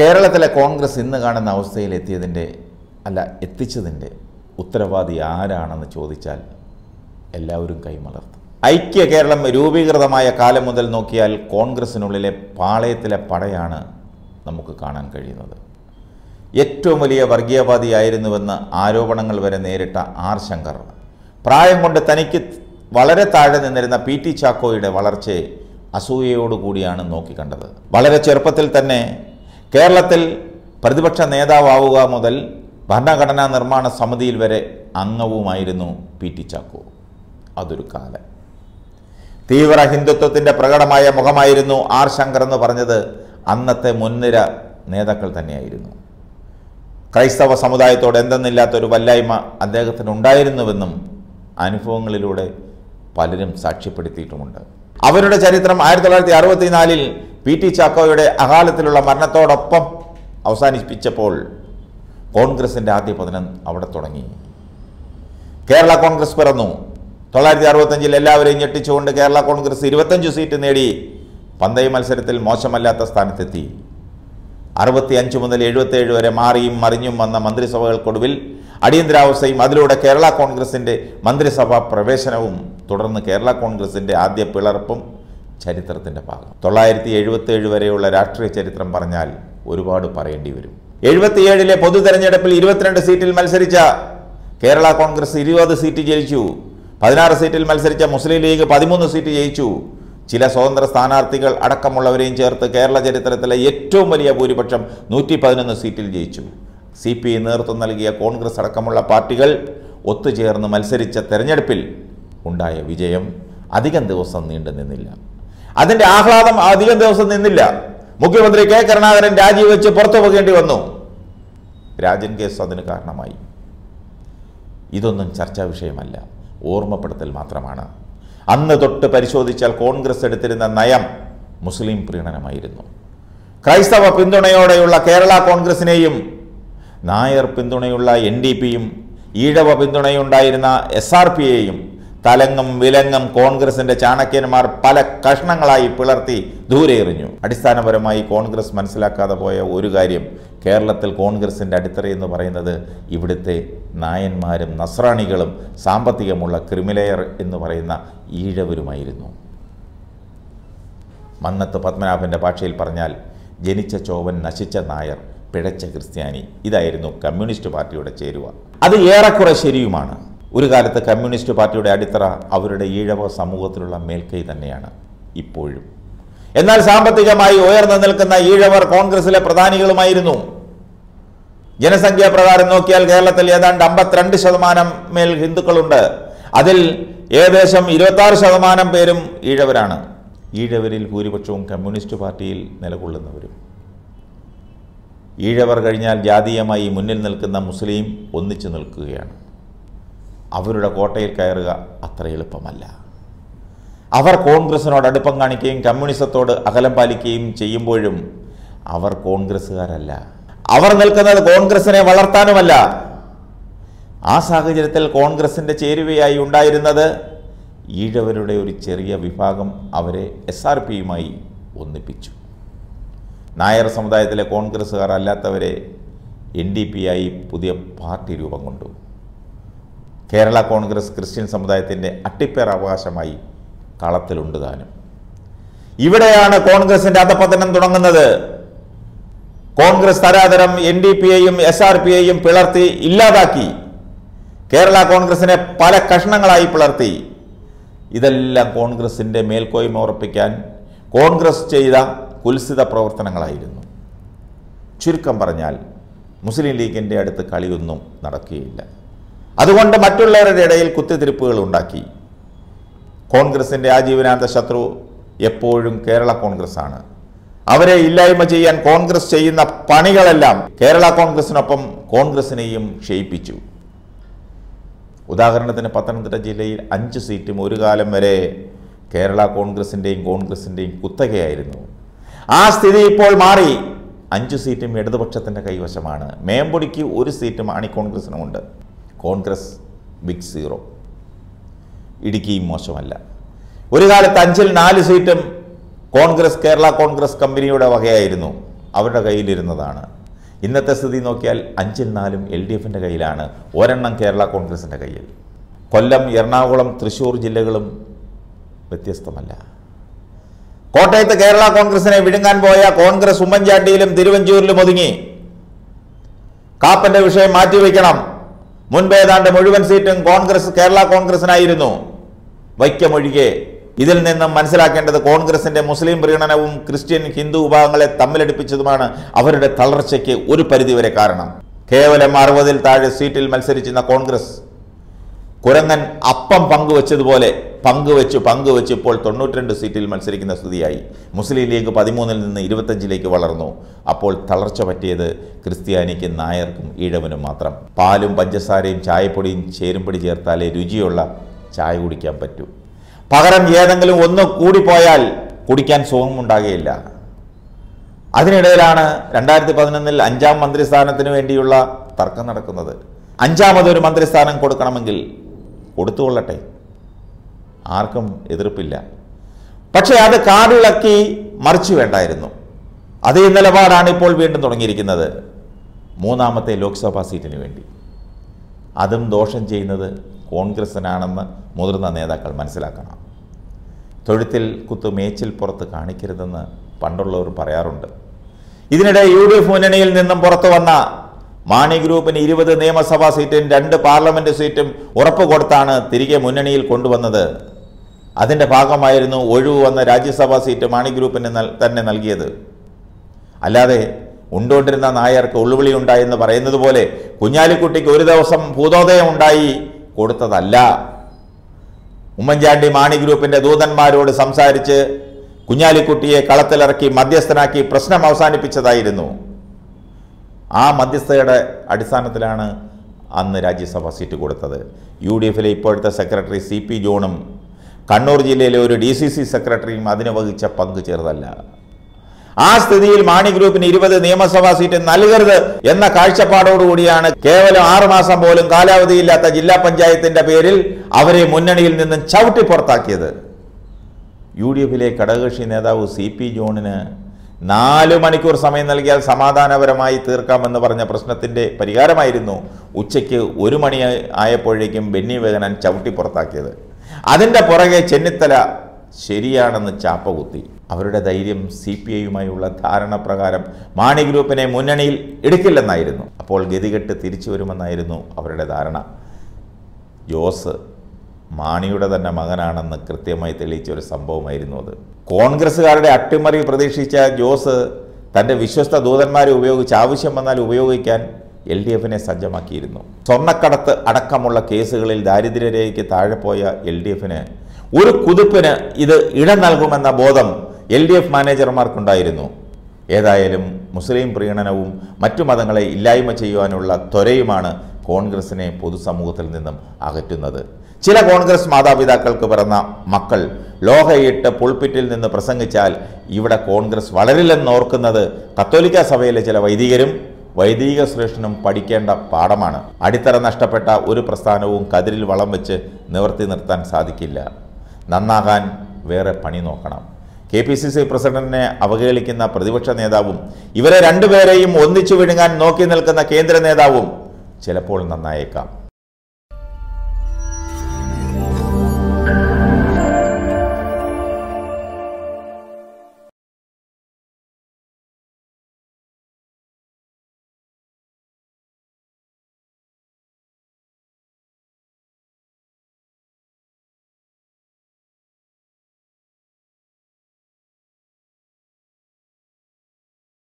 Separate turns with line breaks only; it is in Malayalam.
കേരളത്തിലെ കോൺഗ്രസ് ഇന്ന് കാണുന്ന അവസ്ഥയിൽ എത്തിയതിൻ്റെ അല്ല എത്തിച്ചതിൻ്റെ ഉത്തരവാദി ആരാണെന്ന് ചോദിച്ചാൽ എല്ലാവരും കൈമലർത്തും ഐക്യ കേരളം രൂപീകൃതമായ കാലം മുതൽ നോക്കിയാൽ കോൺഗ്രസ്സിനുള്ളിലെ പാളയത്തിലെ പടയാണ് നമുക്ക് കാണാൻ കഴിയുന്നത് ഏറ്റവും വലിയ വർഗീയവാദിയായിരുന്നുവെന്ന് ആരോപണങ്ങൾ വരെ നേരിട്ട ആർ ശങ്കർ പ്രായം കൊണ്ട് തനിക്ക് വളരെ താഴെ നിന്നിരുന്ന പി ടി ചാക്കോയുടെ വളർച്ചയെ അസൂയയോടുകൂടിയാണ് നോക്കിക്കണ്ടത് വളരെ ചെറുപ്പത്തിൽ തന്നെ കേരളത്തിൽ പ്രതിപക്ഷ നേതാവുക മുതൽ ഭരണഘടനാ നിർമ്മാണ സമിതിയിൽ വരെ അംഗവുമായിരുന്നു പി ടി ചാക്കോ അതൊരു കാലം തീവ്ര ഹിന്ദുത്വത്തിൻ്റെ പ്രകടമായ മുഖമായിരുന്നു ആർ ശങ്കർ എന്ന് പറഞ്ഞത് അന്നത്തെ മുൻനിര നേതാക്കൾ തന്നെയായിരുന്നു ക്രൈസ്തവ സമുദായത്തോട് എന്തെന്നില്ലാത്തൊരു വല്ലായ്മ അദ്ദേഹത്തിന് ഉണ്ടായിരുന്നുവെന്നും അനുഭവങ്ങളിലൂടെ പലരും സാക്ഷ്യപ്പെടുത്തിയിട്ടുമുണ്ട് അവരുടെ ചരിത്രം ആയിരത്തി തൊള്ളായിരത്തി അറുപത്തിനാലിൽ പി ടി ചാക്കോയുടെ അകാലത്തിലുള്ള മരണത്തോടൊപ്പം അവസാനിപ്പിച്ചപ്പോൾ കോൺഗ്രസിൻ്റെ ആദ്യ പതനം അവിടെ തുടങ്ങി കേരള കോൺഗ്രസ് പിറന്നു തൊള്ളായിരത്തി അറുപത്തഞ്ചിൽ എല്ലാവരെയും ഞെട്ടിച്ചുകൊണ്ട് കേരള കോൺഗ്രസ് ഇരുപത്തഞ്ച് സീറ്റ് നേടി പന്തയ മത്സരത്തിൽ മോശമല്ലാത്ത സ്ഥാനത്തെത്തി അറുപത്തി അഞ്ച് മുതൽ എഴുപത്തേഴ് വരെ മാറിയും മറിഞ്ഞും വന്ന മന്ത്രിസഭകൾക്കൊടുവിൽ അടിയന്തരാവസ്ഥയും അതിലൂടെ കേരള കോൺഗ്രസിൻ്റെ മന്ത്രിസഭാ പ്രവേശനവും തുടർന്ന് കേരള കോൺഗ്രസിൻ്റെ ആദ്യ പിളർപ്പും ചരിത്രത്തിൻ്റെ ഭാഗം തൊള്ളായിരത്തി എഴുപത്തേഴ് വരെയുള്ള രാഷ്ട്രീയ ചരിത്രം പറഞ്ഞാൽ ഒരുപാട് പറയേണ്ടി വരും എഴുപത്തിയേഴിലെ പൊതു തെരഞ്ഞെടുപ്പിൽ ഇരുപത്തിരണ്ട് സീറ്റിൽ മത്സരിച്ച കേരള കോൺഗ്രസ് ഇരുപത് സീറ്റ് ജയിച്ചു പതിനാറ് സീറ്റിൽ മത്സരിച്ച മുസ്ലിം ലീഗ് പതിമൂന്ന് സീറ്റ് ജയിച്ചു ചില സ്വതന്ത്ര സ്ഥാനാർത്ഥികൾ അടക്കമുള്ളവരെയും ചേർത്ത് കേരള ചരിത്രത്തിലെ ഏറ്റവും വലിയ ഭൂരിപക്ഷം നൂറ്റി പതിനൊന്ന് സീറ്റിൽ ജയിച്ചു സി പി നേതൃത്വം നൽകിയ കോൺഗ്രസ് അടക്കമുള്ള പാർട്ടികൾ ഒത്തുചേർന്ന് മത്സരിച്ച തെരഞ്ഞെടുപ്പിൽ ഉണ്ടായ വിജയം അധികം ദിവസം നീണ്ടു നിന്നില്ല അതിന്റെ ആഹ്ലാദം അധികം ദിവസം നിന്നില്ല മുഖ്യമന്ത്രി കെ കരുണാകരൻ രാജിവെച്ച് പുറത്തു പോകേണ്ടി വന്നു രാജൻ കേസ് അതിന് കാരണമായി ഇതൊന്നും ചർച്ചാ വിഷയമല്ല ഓർമ്മപ്പെടുത്തൽ മാത്രമാണ് അന്ന് തൊട്ട് പരിശോധിച്ചാൽ കോൺഗ്രസ് എടുത്തിരുന്ന നയം മുസ്ലിം പ്രീണനമായിരുന്നു ക്രൈസ്തവ പിന്തുണയോടെയുള്ള കേരള കോൺഗ്രസിനെയും നായർ പിന്തുണയുള്ള എൻ ഡി പിയും ഈഴവ പിന്തുണയുണ്ടായിരുന്ന എസ് ആർ പിയെയും തലങ്ങും വിലങ്ങും കോൺഗ്രസിന്റെ ചാണക്യന്മാർ പല കഷ്ണങ്ങളായി പിളർത്തി ദൂരെ എറിഞ്ഞു അടിസ്ഥാനപരമായി കോൺഗ്രസ് മനസ്സിലാക്കാതെ പോയ ഒരു കാര്യം കേരളത്തിൽ കോൺഗ്രസിൻ്റെ അടിത്തറ എന്ന് പറയുന്നത് ഇവിടുത്തെ നായന്മാരും നസ്രാണികളും സാമ്പത്തികമുള്ള ക്രിമിലെയർ എന്ന് പറയുന്ന ഈഴവരുമായിരുന്നു മന്നത്ത് പത്മനാഭൻ്റെ ഭാഷയിൽ പറഞ്ഞാൽ ജനിച്ച ചോവൻ നശിച്ച നായർ പിഴച്ച ക്രിസ്ത്യാനി ഇതായിരുന്നു കമ്മ്യൂണിസ്റ്റ് പാർട്ടിയുടെ ചേരുവ അത് ഏറെക്കുറെ ശരിയുമാണ് ഒരു കാലത്ത് കമ്മ്യൂണിസ്റ്റ് പാർട്ടിയുടെ അടിത്തറ അവരുടെ ഈഴവ സമൂഹത്തിലുള്ള മേൽക്കൈ തന്നെയാണ് ഇപ്പോഴും എന്നാൽ സാമ്പത്തികമായി ഉയർന്നു നിൽക്കുന്ന ഈഴവർ കോൺഗ്രസിലെ പ്രധാനികളുമായിരുന്നു ജനസംഖ്യാ പ്രകാരം നോക്കിയാൽ കേരളത്തിൽ ഏതാണ്ട് അമ്പത്തിരണ്ട് ശതമാനം മേൽ ഹിന്ദുക്കളുണ്ട് അതിൽ ഏകദേശം ഇരുപത്താറ് ശതമാനം പേരും ഈഴവരാണ് ഈഴവരിൽ ഭൂരിപക്ഷവും കമ്മ്യൂണിസ്റ്റ് പാർട്ടിയിൽ നിലകൊള്ളുന്നവരും ഈഴവർ കഴിഞ്ഞാൽ ജാതീയമായി മുന്നിൽ നിൽക്കുന്ന മുസ്ലിം ഒന്നിച്ചു നിൽക്കുകയാണ് അവരുടെ കോട്ടയിൽ കയറുക അത്ര എളുപ്പമല്ല അവർ കോൺഗ്രസിനോട് അടുപ്പം കാണിക്കുകയും കമ്മ്യൂണിസത്തോട് അകലം പാലിക്കുകയും ചെയ്യുമ്പോഴും അവർ കോൺഗ്രസ്സുകാരല്ല അവർ നിൽക്കുന്നത് കോൺഗ്രസിനെ വളർത്താനുമല്ല ആ സാഹചര്യത്തിൽ കോൺഗ്രസിൻ്റെ ചേരുവയായി ഉണ്ടായിരുന്നത് ഈഴവരുടെ ഒരു ചെറിയ വിഭാഗം അവരെ എസ് ആർ പിയുമായി ഒന്നിപ്പിച്ചു നായർ സമുദായത്തിലെ കോൺഗ്രസ്സുകാർ അല്ലാത്തവരെ എൻ ഡി പിയായി പുതിയ പാർട്ടി രൂപം കൊണ്ടു കേരള കോൺഗ്രസ് ക്രിസ്ത്യൻ സമുദായത്തിൻ്റെ അട്ടിപ്പേർ അവകാശമായി കളത്തിലുണ്ട് താനും ഇവിടെയാണ് കോൺഗ്രസിൻ്റെ അധപതനം തുടങ്ങുന്നത് കോൺഗ്രസ് തരാതരം എൻ ഡി പി എയും എസ് ആർ പി എയും പിളർത്തി ഇല്ലാതാക്കി കേരള കോൺഗ്രസിനെ പല കഷ്ണങ്ങളായി പിളർത്തി ഇതെല്ലാം കോൺഗ്രസിൻ്റെ മേൽക്കോയ്മ ഉറപ്പിക്കാൻ കോൺഗ്രസ് ചെയ്ത കുൽസിത പ്രവർത്തനങ്ങളായിരുന്നു ചുരുക്കം പറഞ്ഞാൽ മുസ്ലിം ലീഗിൻ്റെ അടുത്ത് കളിയൊന്നും നടക്കുകയില്ല അതുകൊണ്ട് മറ്റുള്ളവരുടെ ഇടയിൽ കുത്തിത്തിരിപ്പുകൾ ഉണ്ടാക്കി കോൺഗ്രസിൻ്റെ ആജീവനാന്ത ശത്രു എപ്പോഴും കേരള കോൺഗ്രസ്സാണ് അവരെ ഇല്ലായ്മ ചെയ്യാൻ കോൺഗ്രസ് ചെയ്യുന്ന പണികളെല്ലാം കേരള കോൺഗ്രസിനൊപ്പം കോൺഗ്രസിനെയും ക്ഷയിപ്പിച്ചു ഉദാഹരണത്തിന് പത്തനംതിട്ട ജില്ലയിൽ അഞ്ച് സീറ്റും ഒരു കാലം വരെ കേരള കോൺഗ്രസിൻ്റെയും കോൺഗ്രസിൻ്റെയും കുത്തകയായിരുന്നു ആ സ്ഥിതി ഇപ്പോൾ മാറി അഞ്ച് സീറ്റും ഇടതുപക്ഷത്തിൻ്റെ കൈവശമാണ് മേമ്പൊടിക്ക് ഒരു സീറ്റ് മാണി കോൺഗ്രസിനുമുണ്ട് കോൺഗ്രസ് ബിഗ് സീറോ ഇടുക്കിയും മോശമല്ല ഒരു കാലത്ത് അഞ്ചിൽ നാല് സീറ്റും കോൺഗ്രസ് കേരള കോൺഗ്രസ് കമ്പനിയുടെ വകയായിരുന്നു അവരുടെ കയ്യിലിരുന്നതാണ് ഇന്നത്തെ സ്ഥിതി നോക്കിയാൽ അഞ്ചിൽ നാലും എൽ ഡി എഫിൻ്റെ കയ്യിലാണ് ഒരെണ്ണം കേരള കോൺഗ്രസിൻ്റെ കയ്യിൽ കൊല്ലം എറണാകുളം തൃശ്ശൂർ ജില്ലകളും വ്യത്യസ്തമല്ല കോട്ടയത്ത് കേരള കോൺഗ്രസിനെ വിഴുങ്ങാൻ പോയ കോൺഗ്രസ് ഉമ്മൻചാണ്ടിയിലും തിരുവഞ്ചൂരിലും ഒതുങ്ങി കാപ്പന്റെ വിഷയം മാറ്റിവെക്കണം മുൻപ് ഏതാണ്ട് മുഴുവൻ സീറ്റും കോൺഗ്രസ് കേരള കോൺഗ്രസിനായിരുന്നു വൈക്കമൊഴികെ ഇതിൽ നിന്നും മനസ്സിലാക്കേണ്ടത് കോൺഗ്രസിന്റെ മുസ്ലിം പ്രീണനവും ക്രിസ്ത്യൻ ഹിന്ദു വിഭാഗങ്ങളെ തമ്മിലടിപ്പിച്ചതുമാണ് അവരുടെ തളർച്ചയ്ക്ക് ഒരു പരിധിവരെ കാരണം കേവലം അറുപതിൽ താഴെ സീറ്റിൽ മത്സരിച്ചിരുന്ന കോൺഗ്രസ് കുരങ്ങൻ അപ്പം പങ്കുവച്ചതുപോലെ പങ്കുവെച്ച് പങ്കുവെച്ച് ഇപ്പോൾ തൊണ്ണൂറ്റിരണ്ട് സീറ്റിൽ മത്സരിക്കുന്ന സ്ഥിതിയായി മുസ്ലിം ലീഗ് പതിമൂന്നിൽ നിന്ന് ഇരുപത്തഞ്ചിലേക്ക് വളർന്നു അപ്പോൾ തളർച്ച പറ്റിയത് ക്രിസ്ത്യാനിക്കും നായർക്കും ഈഴവനും മാത്രം പാലും പഞ്ചസാരയും ചായപ്പൊടിയും ചേരുംപൊടി ചേർത്താലേ രുചിയുള്ള ചായ കുടിക്കാൻ പറ്റൂ പകരം ഏതെങ്കിലും ഒന്ന് കൂടിപ്പോയാൽ കുടിക്കാൻ സുഖമുണ്ടാകുകയില്ല അതിനിടയിലാണ് രണ്ടായിരത്തി പതിനൊന്നിൽ അഞ്ചാം മന്ത്രിസ്ഥാനത്തിന് വേണ്ടിയുള്ള തർക്കം നടക്കുന്നത് അഞ്ചാമതൊരു മന്ത്രിസ്ഥാനം കൊടുക്കണമെങ്കിൽ കൊടുത്തുകൊള്ളട്ടെ ആർക്കും എതിർപ്പില്ല
പക്ഷേ അത് കാടിളക്കി
മറിച്ചു വേണ്ടായിരുന്നു അതേ നിലപാടാണ് ഇപ്പോൾ വീണ്ടും തുടങ്ങിയിരിക്കുന്നത് മൂന്നാമത്തെ ലോക്സഭാ സീറ്റിന് വേണ്ടി അതും ദോഷം ചെയ്യുന്നത് കോൺഗ്രസിനാണെന്ന് മുതിർന്ന നേതാക്കൾ മനസ്സിലാക്കണം തൊഴുത്തിൽ കുത്തു മേച്ചിൽ പുറത്ത് കാണിക്കരുതെന്ന് പണ്ടുള്ളവർ പറയാറുണ്ട് ഇതിനിടെ യു ഡി എഫ് മുന്നണിയിൽ നിന്നും പുറത്തു വന്ന മാണി ഗ്രൂപ്പിന് ഇരുപത് നിയമസഭാ സീറ്റും രണ്ട് പാർലമെൻറ്റ് സീറ്റും ഉറപ്പ് കൊടുത്താണ് തിരികെ മുന്നണിയിൽ കൊണ്ടുവന്നത് അതിൻ്റെ ഭാഗമായിരുന്നു ഒഴിവ് വന്ന രാജ്യസഭാ സീറ്റ് മാണി ഗ്രൂപ്പിന് തന്നെ നൽകിയത് അല്ലാതെ ഉണ്ടോണ്ടിരുന്ന നായർക്ക് ഉൾവിളി ഉണ്ടായെന്ന് പറയുന്നത് പോലെ കുഞ്ഞാലിക്കുട്ടിക്ക് ഒരു ദിവസം ഭൂതോദയം ഉണ്ടായി കൊടുത്തതല്ല ഉമ്മൻചാണ്ടി മാണി ഗ്രൂപ്പിൻ്റെ ദൂതന്മാരോട് സംസാരിച്ച് കുഞ്ഞാലിക്കുട്ടിയെ കളത്തിലിറക്കി മധ്യസ്ഥനാക്കി പ്രശ്നം അവസാനിപ്പിച്ചതായിരുന്നു ആ മധ്യസ്ഥയുടെ അടിസ്ഥാനത്തിലാണ് അന്ന് രാജ്യസഭ സീറ്റ് കൊടുത്തത് യു ഡി എഫിലെ ഇപ്പോഴത്തെ സെക്രട്ടറി സി പി ജോണും കണ്ണൂർ ജില്ലയിലെ ഒരു ഡി സി സി സെക്രട്ടറിയും അതിന് വഹിച്ച പങ്ക് ചേർന്നല്ല ആ സ്ഥിതിയിൽ മാണി ഗ്രൂപ്പിന് ഇരുപത് നിയമസഭാ സീറ്റ് നൽകരുത് എന്ന കാഴ്ചപ്പാടോടുകൂടിയാണ് കേവലം ആറുമാസം പോലും കാലാവധിയില്ലാത്ത ജില്ലാ പഞ്ചായത്തിന്റെ പേരിൽ അവരെ മുന്നണിയിൽ നിന്നും ചവിട്ടി പുറത്താക്കിയത് യു ഡി എഫിലെ ഘടകകക്ഷി നേതാവ് സി പി ജോണിന് നാല് മണിക്കൂർ സമയം നൽകിയാൽ സമാധാനപരമായി തീർക്കാമെന്ന് പറഞ്ഞ പ്രശ്നത്തിൻ്റെ പരിഹാരമായിരുന്നു ഉച്ചയ്ക്ക് ഒരു മണി ആയപ്പോഴേക്കും ബെന്നി വേഗനൻ ചവിട്ടി പുറത്താക്കിയത് അതിൻ്റെ പുറകെ ചെന്നിത്തല ശരിയാണെന്ന് കുത്തി അവരുടെ ധൈര്യം സി പി ഐയുമായുള്ള ധാരണ പ്രകാരം മാണി ഗ്രൂപ്പിനെ മുന്നണിയിൽ എടുക്കില്ലെന്നായിരുന്നു അപ്പോൾ ഗതികെട്ട് തിരിച്ചു വരുമെന്നായിരുന്നു അവരുടെ ധാരണ ജോസ് മാണിയുടെ തന്നെ മകനാണെന്ന് കൃത്യമായി തെളിയിച്ച ഒരു സംഭവമായിരുന്നു അത് കോൺഗ്രസ്സുകാരുടെ അട്ടിമറി പ്രതീക്ഷിച്ച ജോസ് തൻ്റെ വിശ്വസ്ത ദൂതന്മാരെ ഉപയോഗിച്ച് ആവശ്യം വന്നാൽ ഉപയോഗിക്കാൻ എൽ ഡി എഫിനെ സജ്ജമാക്കിയിരുന്നു സ്വർണ്ണക്കടത്ത് അടക്കമുള്ള കേസുകളിൽ ദാരിദ്ര്യരേഖയ്ക്ക് താഴെ പോയ എൽ ഡി എഫിന് ഒരു കുതിപ്പിന് ഇത് ഇടം നൽകുമെന്ന ബോധം എൽ ഡി എഫ് മാനേജർമാർക്കുണ്ടായിരുന്നു ഏതായാലും മുസ്ലിം പ്രീണനവും മറ്റു മതങ്ങളെ ഇല്ലായ്മ ചെയ്യുവാനുള്ള ത്വരയുമാണ് കോൺഗ്രസിനെ പൊതുസമൂഹത്തിൽ നിന്നും അകറ്റുന്നത് ചില കോൺഗ്രസ് മാതാപിതാക്കൾക്ക് പിറന്ന മക്കൾ ലോഹയിട്ട് പുൾപിറ്റിൽ നിന്ന് പ്രസംഗിച്ചാൽ ഇവിടെ കോൺഗ്രസ് വളരില്ലെന്നോർക്കുന്നത് കത്തോലിക്ക സഭയിലെ ചില വൈദികരും വൈദിക ശ്രേഷ്ഠനും പഠിക്കേണ്ട പാഠമാണ് അടിത്തറ നഷ്ടപ്പെട്ട ഒരു പ്രസ്ഥാനവും കതിരിൽ വളം വെച്ച് നിവർത്തി നിർത്താൻ സാധിക്കില്ല നന്നാകാൻ വേറെ പണി നോക്കണം കെ പി സി സി പ്രസിഡന്റിനെ അവഹേളിക്കുന്ന പ്രതിപക്ഷ നേതാവും ഇവരെ രണ്ടുപേരെയും ഒന്നിച്ചു വിഴുങ്ങാൻ നോക്കി നിൽക്കുന്ന കേന്ദ്ര നേതാവും ചിലപ്പോൾ നന്നായേക്കാം